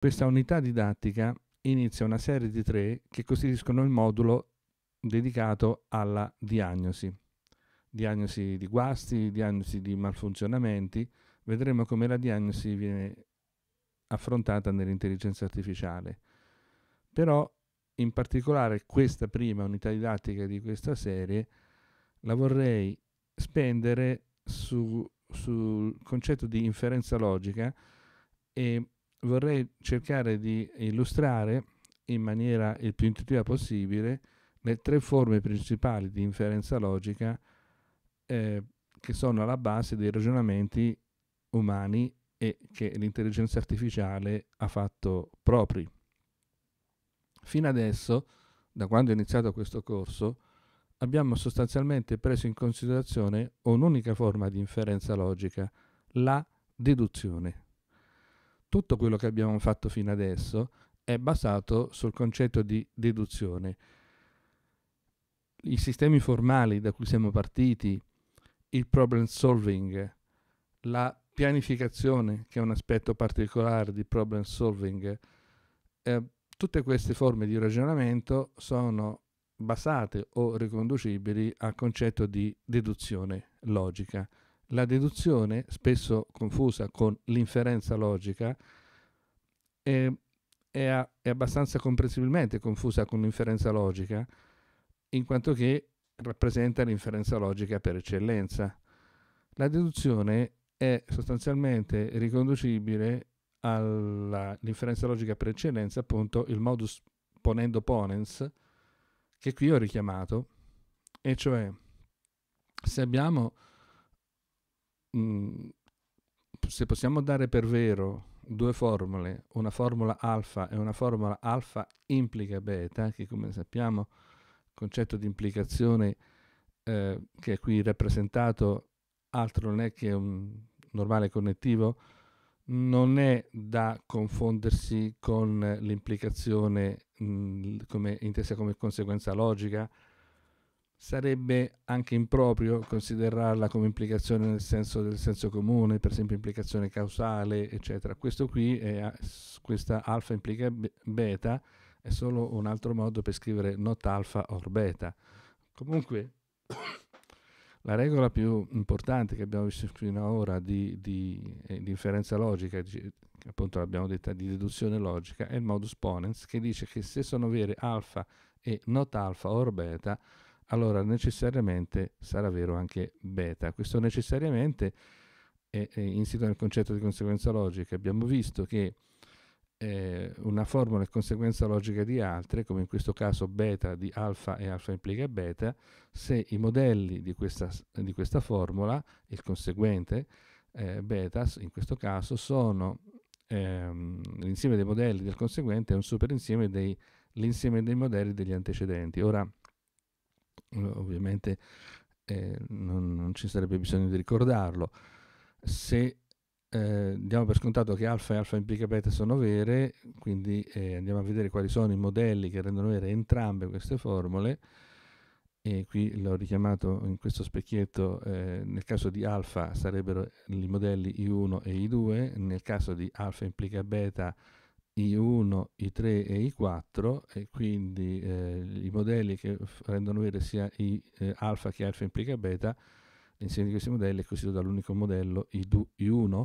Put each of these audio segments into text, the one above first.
Questa unità didattica inizia una serie di tre che costituiscono il modulo dedicato alla diagnosi. Diagnosi di guasti, diagnosi di malfunzionamenti. Vedremo come la diagnosi viene affrontata nell'intelligenza artificiale. Però in particolare questa prima unità didattica di questa serie la vorrei spendere su, sul concetto di inferenza logica e vorrei cercare di illustrare in maniera il più intuitiva possibile le tre forme principali di inferenza logica eh, che sono alla base dei ragionamenti umani e che l'intelligenza artificiale ha fatto propri. Fino adesso, da quando è iniziato questo corso, abbiamo sostanzialmente preso in considerazione un'unica forma di inferenza logica, la deduzione tutto quello che abbiamo fatto fino adesso è basato sul concetto di deduzione. I sistemi formali da cui siamo partiti, il problem solving, la pianificazione, che è un aspetto particolare di problem solving, eh, tutte queste forme di ragionamento sono basate o riconducibili al concetto di deduzione logica. La deduzione, spesso confusa con l'inferenza logica, è, è, a, è abbastanza comprensibilmente confusa con l'inferenza logica, in quanto che rappresenta l'inferenza logica per eccellenza. La deduzione è sostanzialmente riconducibile all'inferenza logica per eccellenza, appunto il modus ponendo ponens, che qui ho richiamato, e cioè se abbiamo Mm, se possiamo dare per vero due formule, una formula alfa e una formula alfa implica beta, che come sappiamo il concetto di implicazione eh, che è qui rappresentato altro non è che un normale connettivo, non è da confondersi con l'implicazione mh, mm, come, intesa come conseguenza logica, Sarebbe anche improprio considerarla come implicazione nel senso del senso comune, per esempio implicazione causale, eccetera. Questo qui, è, questa alfa implica beta, è solo un altro modo per scrivere not alfa or beta. Comunque, la regola più importante che abbiamo visto fino ad ora di, di, eh, di inferenza logica, di, appunto l'abbiamo detta di deduzione logica, è il modus ponens, che dice che se sono vere alfa e not alfa or beta, allora necessariamente sarà vero anche beta. Questo necessariamente è, è insito nel concetto di conseguenza logica. Abbiamo visto che eh, una formula è conseguenza logica di altre, come in questo caso beta di alfa e alfa implica beta, se i modelli di questa, di questa formula, il conseguente eh, beta in questo caso, sono ehm, l'insieme dei modelli del conseguente è un superinsieme dell'insieme dei modelli degli antecedenti. Ora, ovviamente eh, non, non, ci sarebbe bisogno di ricordarlo. Se eh, diamo per scontato che alfa e alfa implica beta sono vere, quindi eh, andiamo a vedere quali sono i modelli che rendono vere entrambe queste formule, e qui l'ho richiamato in questo specchietto, eh, nel caso di alfa sarebbero i modelli I1 e I2, nel caso di alfa implica beta i1, I3 e I4 e quindi eh, i modelli che rendono vere sia I eh, alfa che alfa implica beta, l'insieme di questi modelli è costituito dall'unico modello I1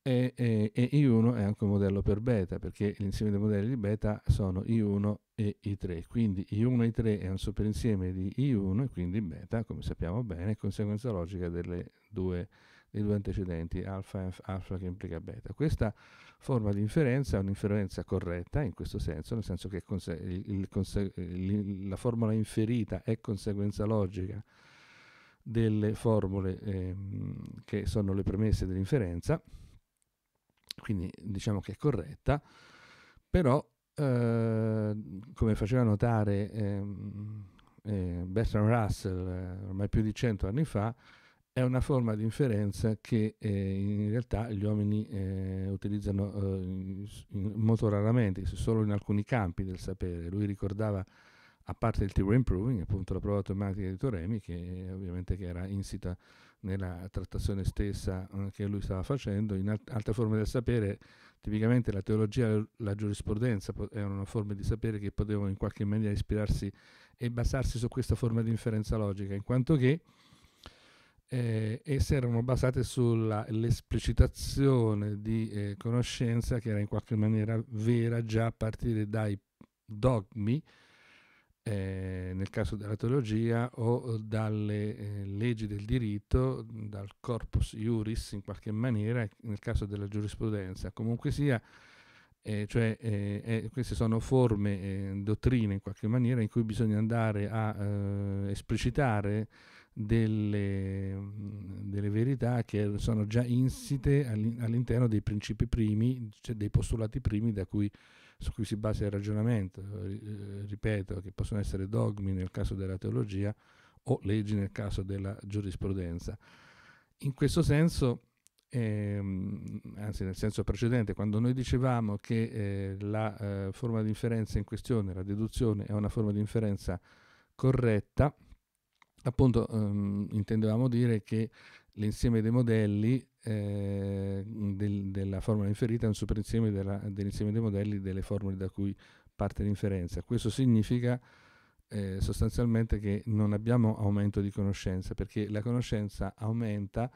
e, e, e, I1 è anche un modello per beta perché l'insieme dei modelli di beta sono I1 e I3, quindi I1 e I3 è un superinsieme di I1 e quindi beta, come sappiamo bene, è conseguenza logica delle due, dei due antecedenti, alfa, alfa che implica beta. Questa forma di inferenza è un'inferenza corretta in questo senso, nel senso che conse- il conse- il, la formula inferita è conseguenza logica delle formule ehm, che sono le premesse dell'inferenza, quindi diciamo che è corretta, però eh, come faceva notare ehm, eh, Bertrand Russell eh, ormai più di cento anni fa, è una forma di inferenza che eh, in realtà gli uomini eh, utilizzano eh, in, molto raramente, solo in alcuni campi del sapere. Lui ricordava, a parte il theory improving, appunto la prova automatica di teoremi, che eh, ovviamente che era insita nella trattazione stessa eh, che lui stava facendo, in alt- altre forme del sapere, tipicamente la teologia e la giurisprudenza po- erano forme di sapere che potevano in qualche maniera ispirarsi e basarsi su questa forma di inferenza logica, in quanto che eh, e si erano basate sull'esplicitazione di eh, conoscenza che era in qualche maniera vera già a partire dai dogmi, eh, nel caso della teologia, o dalle eh, leggi del diritto, dal corpus iuris in qualche maniera, nel caso della giurisprudenza. Comunque sia, eh, cioè eh, eh, queste sono forme, eh, dottrine in qualche maniera in cui bisogna andare a eh, esplicitare delle, delle, verità che sono già insite all'interno dei principi primi, cioè dei postulati primi cui, su cui si basa il ragionamento, eh, ripeto, che possono essere dogmi nel caso della teologia o leggi nel caso della giurisprudenza. In questo senso, ehm, anzi nel senso precedente, quando noi dicevamo che eh, la eh, forma di inferenza in questione, la deduzione, è una forma di inferenza corretta, appunto ehm, intendevamo dire che l'insieme dei modelli eh, del, della formula inferita è un superinsieme della, dell'insieme dei modelli delle formule da cui parte l'inferenza. Questo significa eh, sostanzialmente che non abbiamo aumento di conoscenza, perché la conoscenza aumenta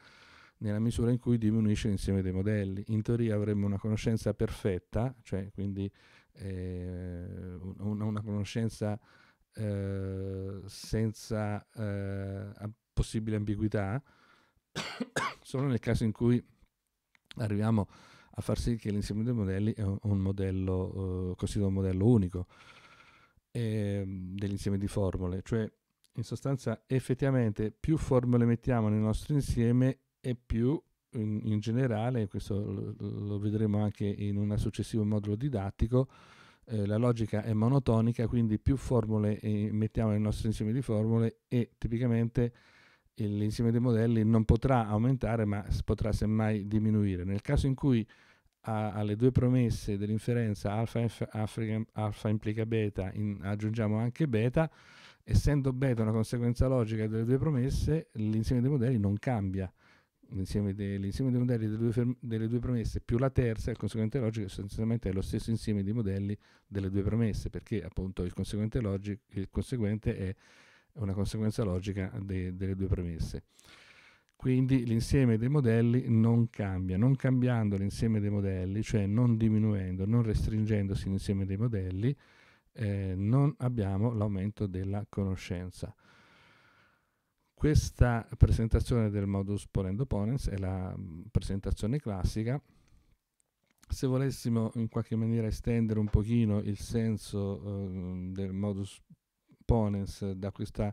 nella misura in cui diminuisce l'insieme dei modelli. In teoria avremmo una conoscenza perfetta, cioè quindi eh, una, una conoscenza eh, senza eh, possibile ambiguità, solo nel caso in cui arriviamo a far sì che l'insieme dei modelli è un modello, eh, considero un modello unico eh, dell'insieme di formule, cioè in sostanza effettivamente più formule mettiamo nel nostro insieme e più in, in generale, questo lo, lo vedremo anche in un successivo modulo didattico, eh, la logica è monotonica, quindi più formule eh, mettiamo nel nostro insieme di formule e tipicamente l'insieme dei modelli non potrà aumentare ma potrà semmai diminuire. Nel caso in cui a, alle due promesse dell'inferenza alfa, alfa, alfa implica beta in, aggiungiamo anche beta, essendo beta una conseguenza logica delle due promesse, l'insieme dei modelli non cambia l'insieme dell'insieme dei modelli delle due, ferm- delle due, premesse più la terza, è il conseguente logico sostanzialmente è lo stesso insieme di modelli delle due premesse, perché appunto il conseguente, logic, il conseguente è una conseguenza logica de- delle due premesse. Quindi l'insieme dei modelli non cambia, non cambiando l'insieme dei modelli, cioè non diminuendo, non restringendosi l'insieme dei modelli, eh, non abbiamo l'aumento della conoscenza. Questa presentazione del modus ponendo ponens è la presentazione classica. Se volessimo in qualche maniera estendere un pochino il senso eh, del modus ponens da questa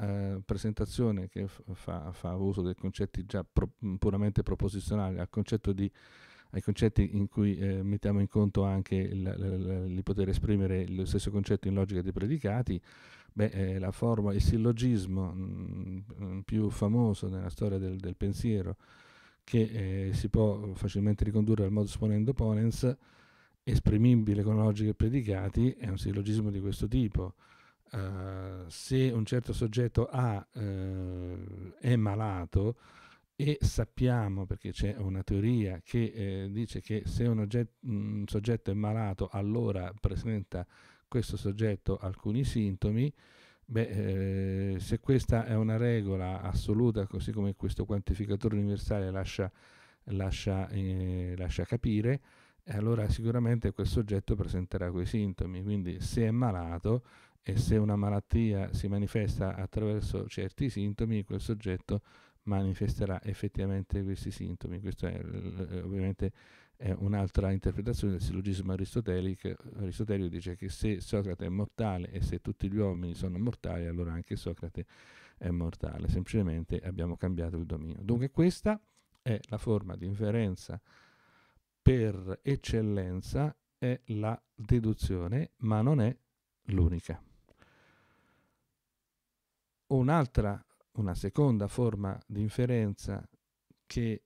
eh, presentazione che fa, fa, uso dei concetti già pro puramente proposizionali al concetto di ai concetti in cui eh, mettiamo in conto anche il, il, il, poter esprimere lo stesso concetto in logica dei predicati, Beh, eh, la forma, il sillogismo mh, mm, mm, più famoso nella storia del, del pensiero, che eh, si può facilmente ricondurre al modus ponendo ponens, esprimibile con logiche e predicati, è un sillogismo di questo tipo. Uh, se un certo soggetto A uh, eh, è malato e sappiamo, perché c'è una teoria che eh, dice che se un, ogget- un soggetto è malato allora presenta questo soggetto alcuni sintomi, beh, eh, se questa è una regola assoluta, così come questo quantificatore universale lascia, lascia, eh, lascia capire, eh, allora sicuramente quel soggetto presenterà quei sintomi. Quindi se è malato e se una malattia si manifesta attraverso certi sintomi, quel soggetto manifesterà effettivamente questi sintomi. Questo è ovviamente eh, un'altra interpretazione del sillogismo aristotelico dice che se Socrate è mortale e se tutti gli uomini sono mortali, allora anche Socrate è mortale, semplicemente abbiamo cambiato il dominio. Dunque questa è la forma di inferenza per eccellenza, è la deduzione, ma non è l'unica. Un'altra, una seconda forma di inferenza che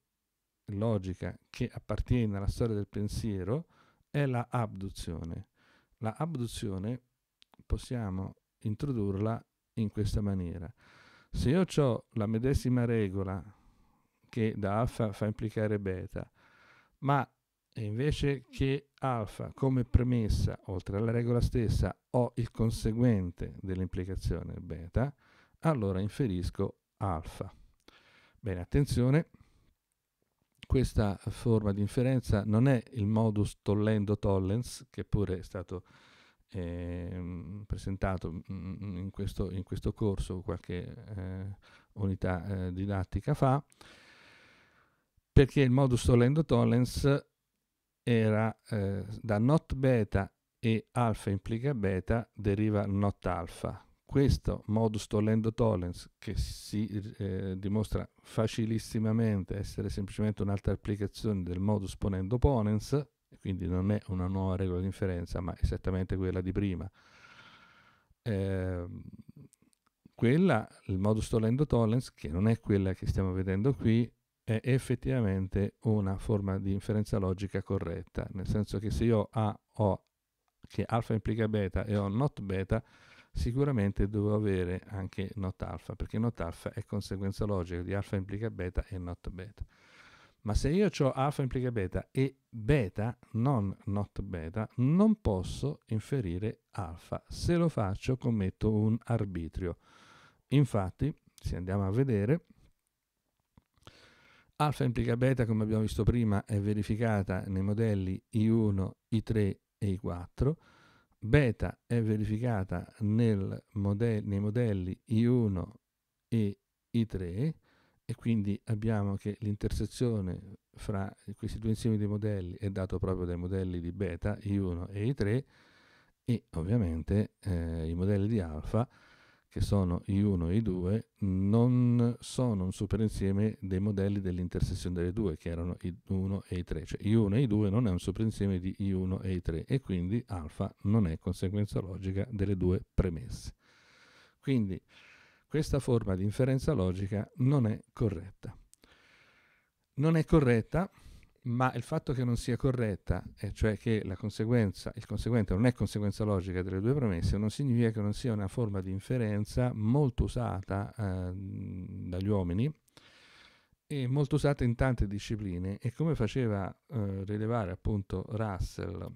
logica che appartiene alla storia del pensiero è la abduzione. La abduzione possiamo introdurla in questa maniera. Se io ho la medesima regola che da alfa fa implicare beta, ma invece che alfa come premessa, oltre alla regola stessa, ho il conseguente dell'implicazione beta, allora inferisco alfa. Bene, attenzione, questa forma di inferenza non è il modus tollendo tollens, che pure è stato eh, presentato mm, mm, in, questo, in questo, corso qualche eh, unità eh, didattica fa, perché il modus tollendo tollens era eh, da not beta e alfa implica beta deriva not alfa, questo modus tollendo tollens che si eh, dimostra facilissimamente essere semplicemente un'altra applicazione del modus ponendo ponens, quindi non è una nuova regola di inferenza, ma esattamente quella di prima. Eh, quella, il modus tollendo tollens, che non è quella che stiamo vedendo qui, è effettivamente una forma di inferenza logica corretta, nel senso che se io A ho che alfa implica beta e ho not beta, sicuramente devo avere anche not alfa, perché not alfa è conseguenza logica di alfa implica beta e not beta. Ma se io ho alfa implica beta e beta, non not beta, non posso inferire alfa. Se lo faccio commetto un arbitrio. Infatti, se andiamo a vedere, alfa implica beta, come abbiamo visto prima, è verificata nei modelli I1, I3 e I4 beta è verificata mode- nei modelli I1 e I3 e quindi abbiamo che l'intersezione fra questi due insiemi di modelli è dato proprio dai modelli di beta I1 e I3 e ovviamente eh, i modelli di alfa che sono I1 e I2, non sono un superinsieme dei modelli dell'intersezione delle due, che erano I1 e I3, cioè I1 e I2 non è un superinsieme di I1 e I3 e quindi alfa non è conseguenza logica delle due premesse. Quindi questa forma di inferenza logica non è corretta. Non è corretta ma il fatto che non sia corretta, e cioè che la conseguenza, il conseguente non è conseguenza logica delle due premesse, non significa che non sia una forma di inferenza molto usata eh, dagli uomini e molto usata in tante discipline e come faceva eh, rilevare appunto Russell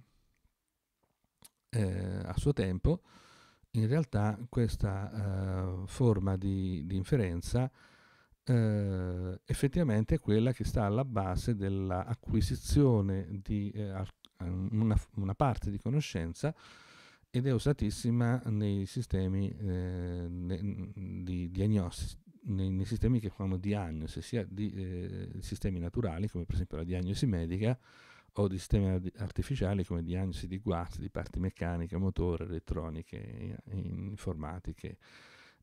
eh, a suo tempo, in realtà questa eh, forma di, di inferenza eh, effettivamente è quella che sta alla base dell'acquisizione di eh, una, una, parte di conoscenza ed è usatissima nei sistemi eh, di diagnosi, nei, nei, sistemi che fanno diagnosi, sia di eh, sistemi naturali come per esempio la diagnosi medica o di sistemi artificiali come diagnosi di guasti, di parti meccaniche, motore, elettroniche, informatiche,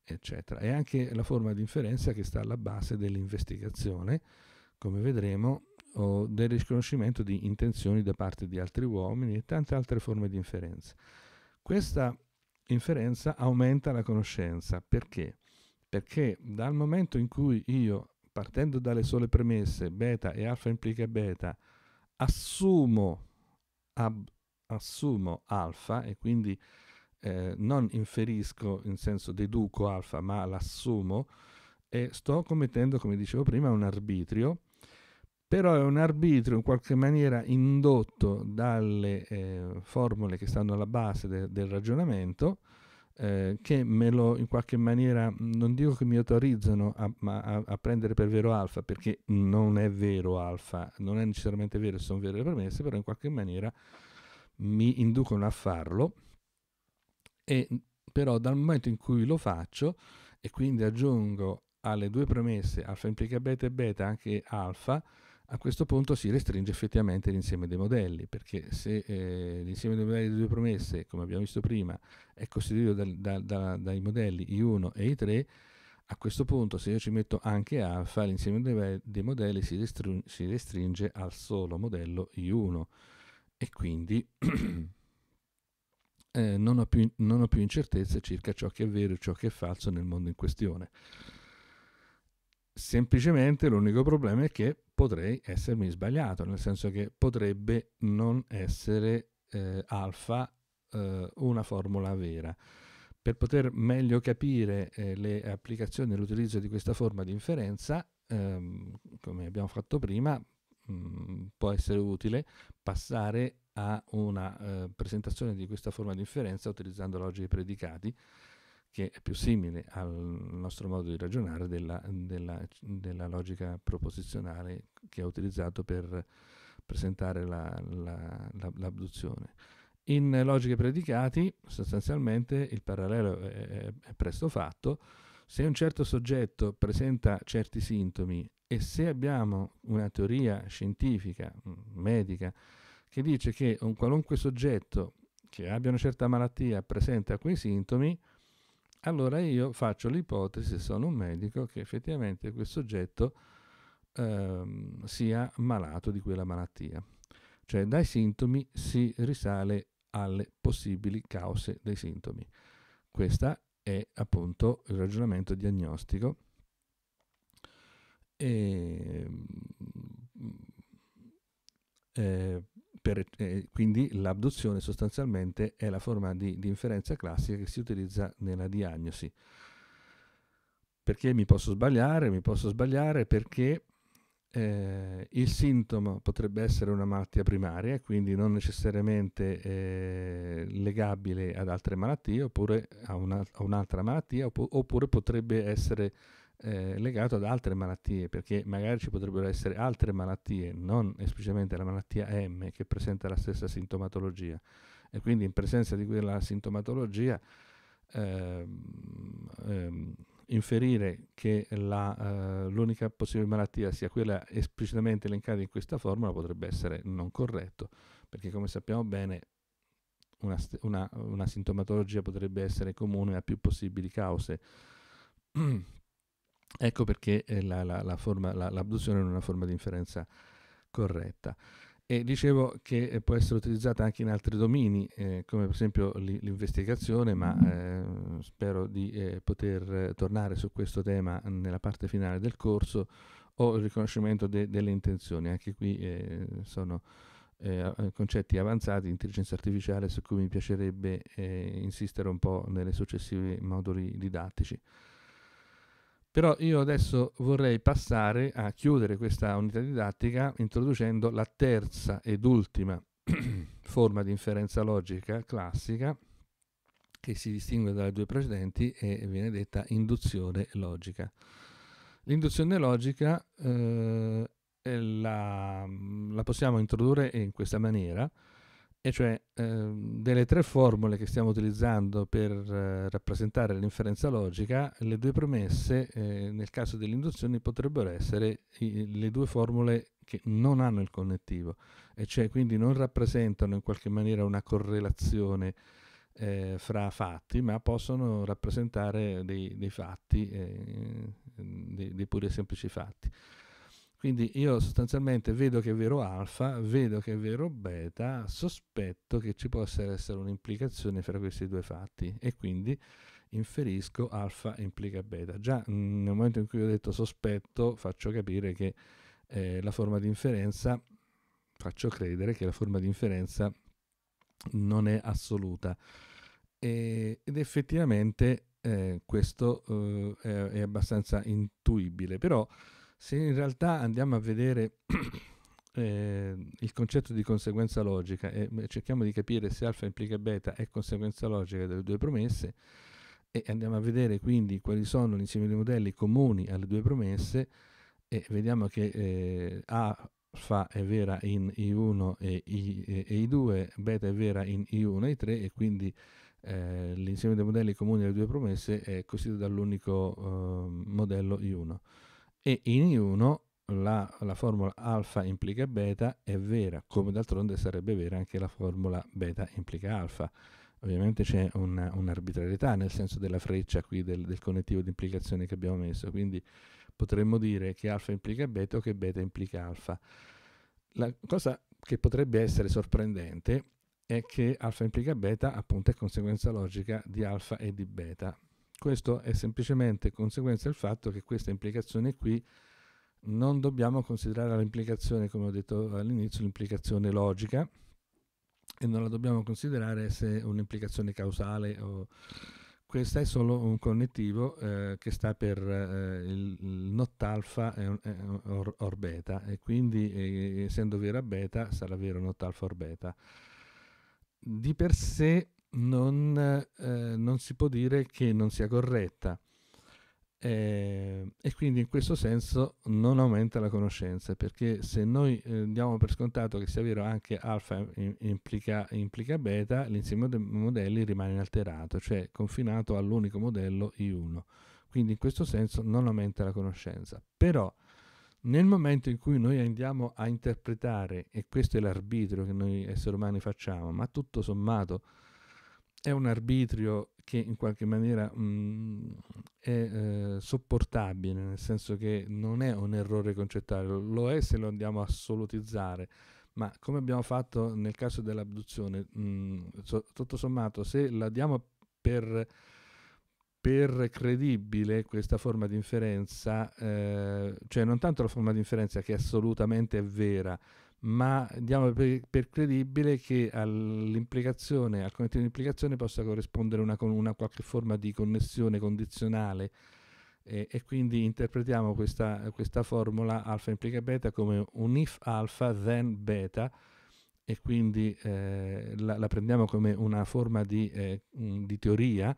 eccetera. È anche la forma di inferenza che sta alla base dell'investigazione, come vedremo, o del riconoscimento di intenzioni da parte di altri uomini e tante altre forme di inferenza. Questa inferenza aumenta la conoscenza. Perché? Perché dal momento in cui io, partendo dalle sole premesse, beta e alfa implica beta, assumo, ab, assumo alfa e quindi eh, non inferisco in senso deduco alfa, ma l'assumo e sto commettendo, come dicevo prima, un arbitrio, però è un arbitrio in qualche maniera indotto dalle eh, formule che stanno alla base de- del ragionamento, eh, che me lo in qualche maniera, non dico che mi autorizzano a, a, a prendere per vero alfa, perché non è vero alfa, non è necessariamente vero se sono vere le premesse, però in qualche maniera mi inducono a farlo e però dal momento in cui lo faccio e quindi aggiungo alle due premesse alfa implica beta e beta anche alfa, a questo punto si restringe effettivamente l'insieme dei modelli, perché se eh, l'insieme dei modelli delle due premesse come abbiamo visto prima, è costituito da, da, da, dai modelli I1 e I3, a questo punto se io ci metto anche alfa, l'insieme dei, dei modelli si, restringe, si restringe al solo modello I1 e quindi eh, non, ho più, non ho più incertezze circa ciò che è vero e ciò che è falso nel mondo in questione. Semplicemente l'unico problema è che potrei essermi sbagliato, nel senso che potrebbe non essere eh, alfa eh, una formula vera. Per poter meglio capire eh, le applicazioni e l'utilizzo di questa forma di inferenza, ehm, come abbiamo fatto prima, mh, mm, può essere utile passare a una eh, presentazione di questa forma di inferenza utilizzando logiche predicati, che è più simile al nostro modo di ragionare della, della, della logica proposizionale che ha utilizzato per presentare la, la, la, l'abduzione. In logiche predicati, sostanzialmente, il parallelo è, è presto fatto. Se un certo soggetto presenta certi sintomi e se abbiamo una teoria scientifica, medica, che dice che un qualunque soggetto che abbia una certa malattia presenta quei sintomi, allora io faccio l'ipotesi, se sono un medico, che effettivamente quel soggetto ehm, sia malato di quella malattia. Cioè dai sintomi si risale alle possibili cause dei sintomi. Questo è appunto il ragionamento diagnostico. E, ehm, mm, eh, per, eh, quindi l'abduzione sostanzialmente è la forma di, di inferenza classica che si utilizza nella diagnosi. Perché mi posso sbagliare? Mi posso sbagliare perché eh, il sintomo potrebbe essere una malattia primaria, quindi non necessariamente eh, legabile ad altre malattie, oppure a, una, a un'altra malattia, oppure potrebbe essere eh, legato ad altre malattie, perché magari ci potrebbero essere altre malattie, non esplicitamente la malattia M che presenta la stessa sintomatologia. E quindi in presenza di quella sintomatologia ehm, ehm, inferire che la, eh, l'unica possibile malattia sia quella esplicitamente elencata in questa formula potrebbe essere non corretto, perché come sappiamo bene una, una, una sintomatologia potrebbe essere comune a più possibili cause. Ecco perché eh, la, la, la forma, l'abduzione non è una forma di inferenza corretta. E dicevo che eh, può essere utilizzata anche in altri domini, eh, come per esempio l'investigazione, ma mm-hmm. eh, spero di eh, poter tornare su questo tema nella parte finale del corso, o il riconoscimento de- delle intenzioni. Anche qui eh, sono concetti avanzati di intelligenza artificiale su cui mi piacerebbe insistere un po' nei successivi moduli didattici. Però io adesso vorrei passare a chiudere questa unità didattica introducendo la terza ed ultima forma di inferenza logica classica che si distingue dalle due precedenti e viene detta induzione logica. L'induzione logica eh, la, la possiamo introdurre in questa maniera e cioè ehm, delle tre formule che stiamo utilizzando per eh, rappresentare l'inferenza logica, le due premesse eh, nel caso delle induzioni potrebbero essere i, le due formule che non hanno il connettivo, e cioè quindi non rappresentano in qualche maniera una correlazione eh, fra fatti, ma possono rappresentare dei, dei fatti, eh, dei, dei puri e semplici fatti. Quindi io sostanzialmente vedo che è vero alfa, vedo che è vero beta, sospetto che ci possa essere un'implicazione fra questi due fatti e quindi inferisco alfa implica beta. Già mm, nel momento in cui ho detto sospetto faccio capire che eh, la forma di inferenza, faccio credere che la forma di inferenza non è assoluta. E, ed effettivamente eh, questo eh, è, è abbastanza intuibile, però se in realtà andiamo a vedere eh, il concetto di conseguenza logica e cerchiamo di capire se alfa implica beta è conseguenza logica delle due promesse e andiamo a vedere quindi quali sono l'insieme di modelli comuni alle due promesse e vediamo che eh, alfa è vera in I1 e, I, e I2, beta è vera in I1 e I3 e quindi eh, l'insieme dei modelli comuni alle due promesse è costituito dall'unico ehm, modello I1 e in i 1 la, la, formula alfa implica beta è vera, come d'altronde sarebbe vera anche la formula beta implica alfa. Ovviamente c'è una, un'arbitrarietà nel senso della freccia qui del, del connettivo di implicazione che abbiamo messo, quindi potremmo dire che alfa implica beta o che beta implica alfa. La cosa che potrebbe essere sorprendente è che alfa implica beta appunto è conseguenza logica di alfa e di beta, questo è semplicemente conseguenza del fatto che questa implicazione qui non dobbiamo considerare l'implicazione, come ho detto all'inizio, l'implicazione logica e non la dobbiamo considerare se un'implicazione causale o... Questo è solo un connettivo eh, che sta per eh, il, il not alfa e, or, or, beta e quindi eh, essendo vera beta sarà vero not alfa or beta. Di per sé non, eh, non si può dire che non sia corretta eh, e quindi in questo senso non aumenta la conoscenza perché se noi eh, diamo per scontato che sia vero anche alfa implica, implica beta l'insieme dei modelli rimane inalterato cioè confinato all'unico modello I1 quindi in questo senso non aumenta la conoscenza però nel momento in cui noi andiamo a interpretare, e questo è l'arbitrio che noi esseri umani facciamo, ma tutto sommato è un arbitrio che in qualche maniera mh, mm, è eh, sopportabile, nel senso che non è un errore concettuale, lo è se lo andiamo a assolutizzare, ma come abbiamo fatto nel caso dell'abduzione, mh, mm, so, tutto sommato se la diamo per, per credibile questa forma di inferenza, eh, cioè non tanto la forma di inferenza che è assolutamente vera, ma diamo per, per credibile che all'implicazione, al connettivo di implicazione possa corrispondere una, una qualche forma di connessione condizionale eh, e quindi interpretiamo questa, questa, formula alfa implica beta come un if alfa then beta e quindi eh, la, la, prendiamo come una forma di, eh, di teoria.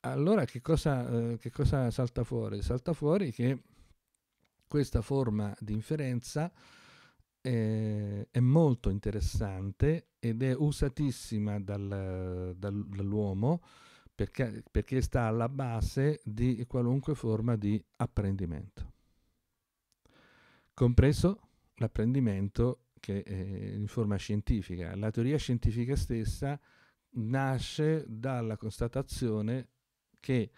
Allora che cosa, eh, che cosa salta fuori? Salta fuori che questa forma di inferenza eh, è molto interessante ed è usatissima dal, dal, dall'uomo perché, perché sta alla base di qualunque forma di apprendimento, compreso l'apprendimento che è in forma scientifica. La teoria scientifica stessa nasce dalla constatazione che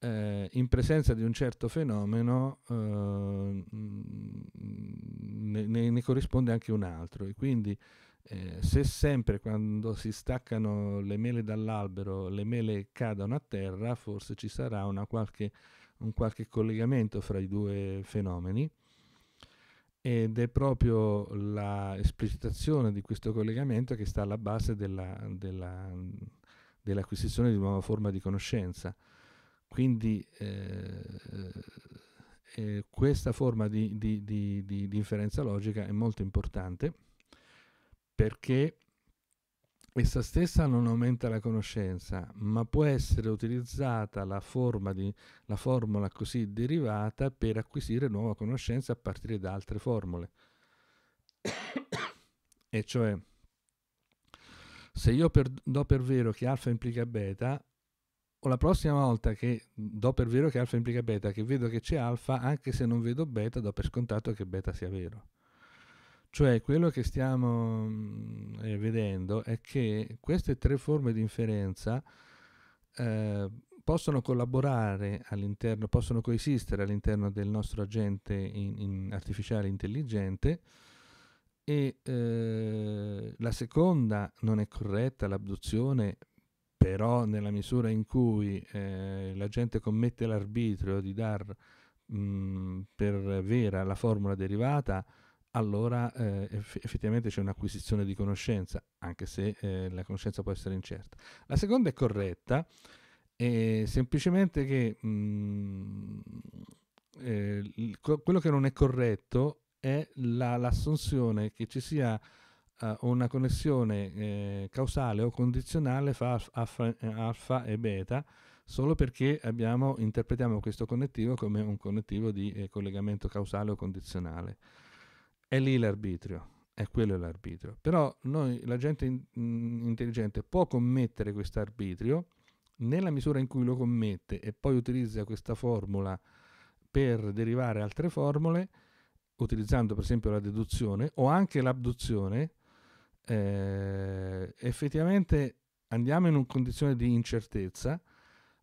eh, in presenza di un certo fenomeno eh, ne, ne, corrisponde anche un altro e quindi eh, se sempre quando si staccano le mele dall'albero le mele cadono a terra forse ci sarà qualche, un qualche collegamento fra i due fenomeni ed è proprio l'esplicitazione di questo collegamento che sta alla base della, della, dell'acquisizione di una nuova forma di conoscenza. Quindi eh, eh, eh, questa forma di, di, di, di, inferenza logica è molto importante perché essa stessa non aumenta la conoscenza, ma può essere utilizzata la, forma la formula così derivata per acquisire nuova conoscenza a partire da altre formule. e cioè, se io per, do per vero che alfa implica beta, o la prossima volta che do per vero che alfa implica beta, che vedo che c'è alfa, anche se non vedo beta, do per scontato che beta sia vero. Cioè quello che stiamo mm, eh, vedendo è che queste tre forme di inferenza eh, possono collaborare all'interno, possono coesistere all'interno del nostro agente in, in artificiale intelligente e eh, la seconda non è corretta, l'abduzione però nella misura in cui eh, la gente commette l'arbitrio di dar mh, mhmm, per vera la formula derivata, allora eh, eff- effettivamente c'è un'acquisizione di conoscenza, anche se eh, la conoscenza può essere incerta. La seconda è corretta, è semplicemente che mh, mhmm, il, eh, quello che non è corretto è la, l'assunzione che ci sia eh, una connessione eh, causale o condizionale fra alfa, alfa, e beta solo perché abbiamo, interpretiamo questo connettivo come un connettivo di eh, collegamento causale o condizionale. È lì l'arbitrio, è quello l'arbitrio. Però noi, la gente in, mm, intelligente può commettere questo arbitrio nella misura in cui lo commette e poi utilizza questa formula per derivare altre formule, utilizzando per esempio la deduzione o anche l'abduzione, eh, effettivamente andiamo in una condizione di incertezza,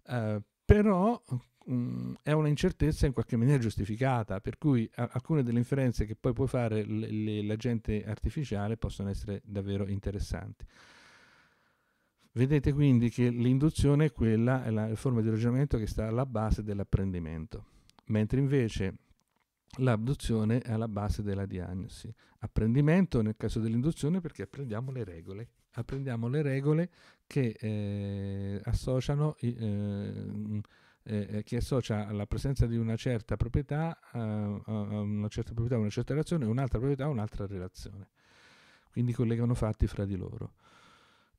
eh, però mh, mm, è una incertezza in qualche maniera giustificata, per cui a, alcune delle inferenze che poi può fare l'agente artificiale possono essere davvero interessanti. Vedete quindi che l'induzione è quella, è la forma di ragionamento che sta alla base dell'apprendimento, mentre invece l'abduzione è alla base della diagnosi. Apprendimento nel caso dell'induzione perché apprendiamo le regole. Apprendiamo le regole che eh, associano... Eh, mm, eh, eh, che associa la presenza di una certa proprietà a, a una certa proprietà, a una certa relazione, un'altra proprietà a un'altra relazione. Quindi collegano fatti fra di loro.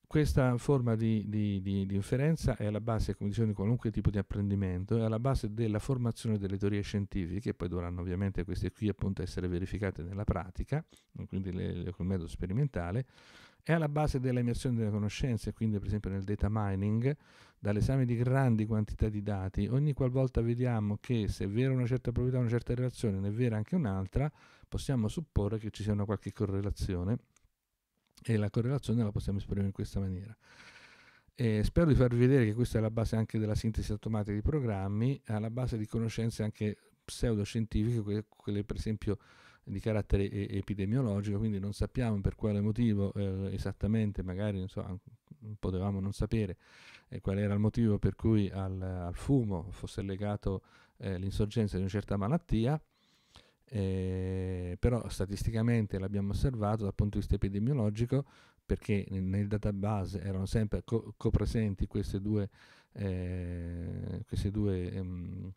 Questa forma di, di, di, di, inferenza è alla base, come dicevo, di qualunque tipo di apprendimento, è alla base della formazione delle teorie scientifiche, poi dovranno ovviamente queste qui appunto essere verificate nella pratica, quindi le, le, col metodo sperimentale, è alla base dell'emersione delle conoscenze, quindi per esempio nel data mining, dall'esame di grandi quantità di dati, ogni qualvolta vediamo che se è vera una certa probabilità, una certa relazione, ne è vera anche un'altra, possiamo supporre che ci sia una qualche correlazione e la correlazione la possiamo esprimere in questa maniera. Eh, spero di farvi vedere che questa è la base anche della sintesi automatica di programmi, alla base di conoscenze anche pseudoscientifiche, quelle, per esempio di carattere epidemiologico, quindi non sappiamo per quale motivo eh, esattamente, magari non so, potevamo non sapere eh, qual era il motivo per cui al, al fumo fosse legato eh, l'insorgenza di una certa malattia, eh, però statisticamente l'abbiamo osservato dal punto di vista epidemiologico perché nel database erano sempre co- copresenti queste due, eh, queste due ehm,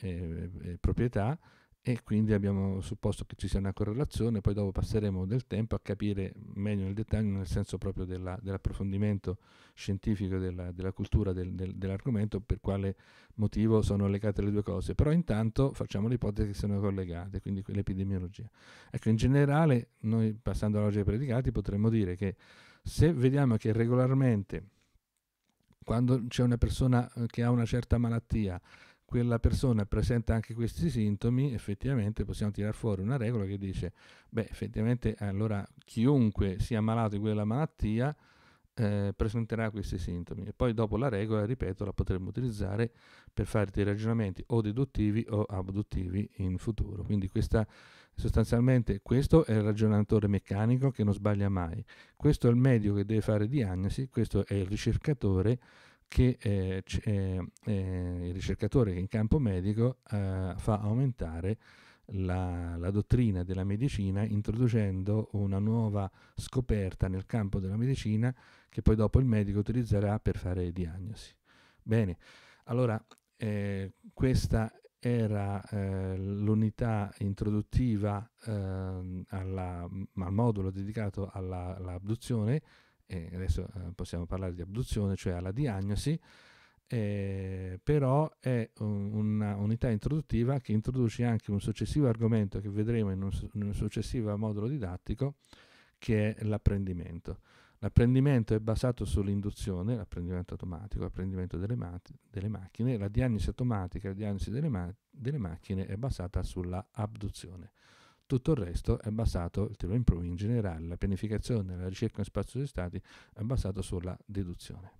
eh, eh proprietà e quindi abbiamo supposto che ci sia una correlazione, poi dopo passeremo del tempo a capire meglio nel dettaglio, nel senso proprio della, dell'approfondimento scientifico della, della cultura del, del, dell'argomento, per quale motivo sono legate le due cose, però intanto facciamo l'ipotesi che siano collegate, quindi l'epidemiologia. Ecco, in generale noi passando alla logica dei predicati potremmo dire che se vediamo che regolarmente quando c'è una persona eh, che ha una certa malattia, quella persona presenta anche questi sintomi, effettivamente possiamo tirare fuori una regola che dice, beh, effettivamente allora chiunque sia malato di quella malattia eh, presenterà questi sintomi. E poi dopo la regola, ripeto, la potremmo utilizzare per fare dei ragionamenti o deduttivi o abduttivi in futuro. Quindi questa, sostanzialmente questo è il ragionatore meccanico che non sbaglia mai, questo è il medico che deve fare diagnosi, questo è il ricercatore che eh, c- eh, eh, il ricercatore in campo medico eh, fa aumentare la, la, dottrina della medicina introducendo una nuova scoperta nel campo della medicina che poi dopo il medico utilizzerà per fare diagnosi. Bene, allora eh, questa era l'unità introduttiva ehm, alla, al modulo dedicato all'abduzione. Alla e adesso eh, possiamo parlare di abduzione, cioè alla diagnosi, eh, però è una unità introduttiva che introduce anche un successivo argomento che vedremo in un, in un successivo modulo didattico, che è l'apprendimento. L'apprendimento è basato sull'induzione, l'apprendimento automatico, l'apprendimento delle, ma- delle macchine, la diagnosi automatica, la diagnosi delle, ma- delle macchine è basata sulla abduzione. Tutto il resto è basato, il theorem improving in generale, la pianificazione, la ricerca in spazio di stati, è basato sulla deduzione.